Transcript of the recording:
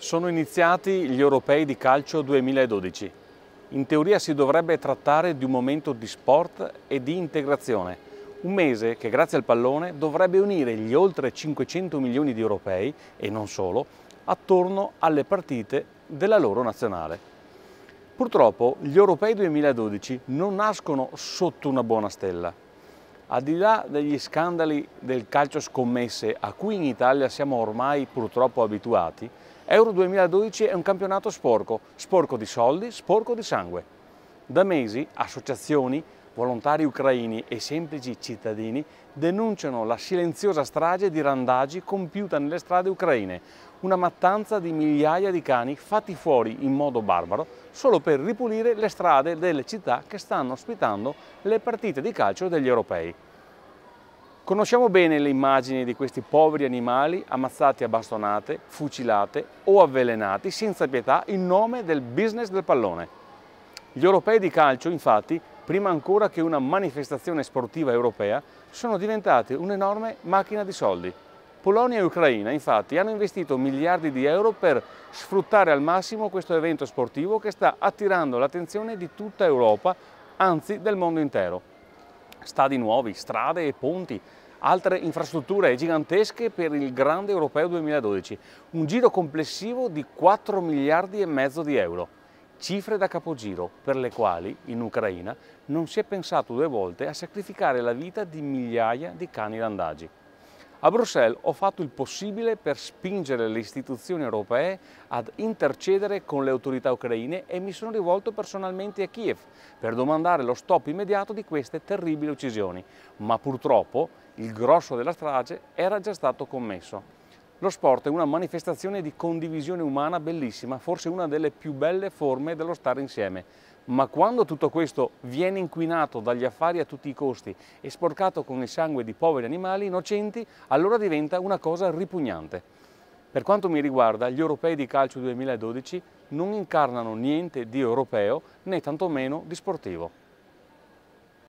Sono iniziati gli europei di calcio 2012. In teoria si dovrebbe trattare di un momento di sport e di integrazione. Un mese che grazie al pallone dovrebbe unire gli oltre 500 milioni di europei, e non solo, attorno alle partite della loro nazionale. Purtroppo gli europei 2012 non nascono sotto una buona stella. Al di là degli scandali del calcio scommesse a cui in Italia siamo ormai purtroppo abituati, Euro 2012 è un campionato sporco, sporco di soldi, sporco di sangue. Da mesi associazioni, volontari ucraini e semplici cittadini denunciano la silenziosa strage di randagi compiuta nelle strade ucraine, una mattanza di migliaia di cani fatti fuori in modo barbaro solo per ripulire le strade delle città che stanno ospitando le partite di calcio degli europei. Conosciamo bene le immagini di questi poveri animali ammazzati a bastonate, fucilate o avvelenati senza pietà in nome del business del pallone. Gli europei di calcio, infatti, prima ancora che una manifestazione sportiva europea, sono diventati un'enorme macchina di soldi. Polonia e Ucraina, infatti, hanno investito miliardi di euro per sfruttare al massimo questo evento sportivo che sta attirando l'attenzione di tutta Europa, anzi del mondo intero stadi nuovi, strade e ponti, altre infrastrutture gigantesche per il grande europeo 2012, un giro complessivo di 4 miliardi e mezzo di euro, cifre da capogiro per le quali in Ucraina non si è pensato due volte a sacrificare la vita di migliaia di cani randagi. A Bruxelles ho fatto il possibile per spingere le istituzioni europee ad intercedere con le autorità ucraine e mi sono rivolto personalmente a Kiev per domandare lo stop immediato di queste terribili uccisioni, ma purtroppo il grosso della strage era già stato commesso. Lo sport è una manifestazione di condivisione umana bellissima, forse una delle più belle forme dello stare insieme. Ma quando tutto questo viene inquinato dagli affari a tutti i costi e sporcato con il sangue di poveri animali innocenti, allora diventa una cosa ripugnante. Per quanto mi riguarda, gli europei di calcio 2012 non incarnano niente di europeo né tantomeno di sportivo.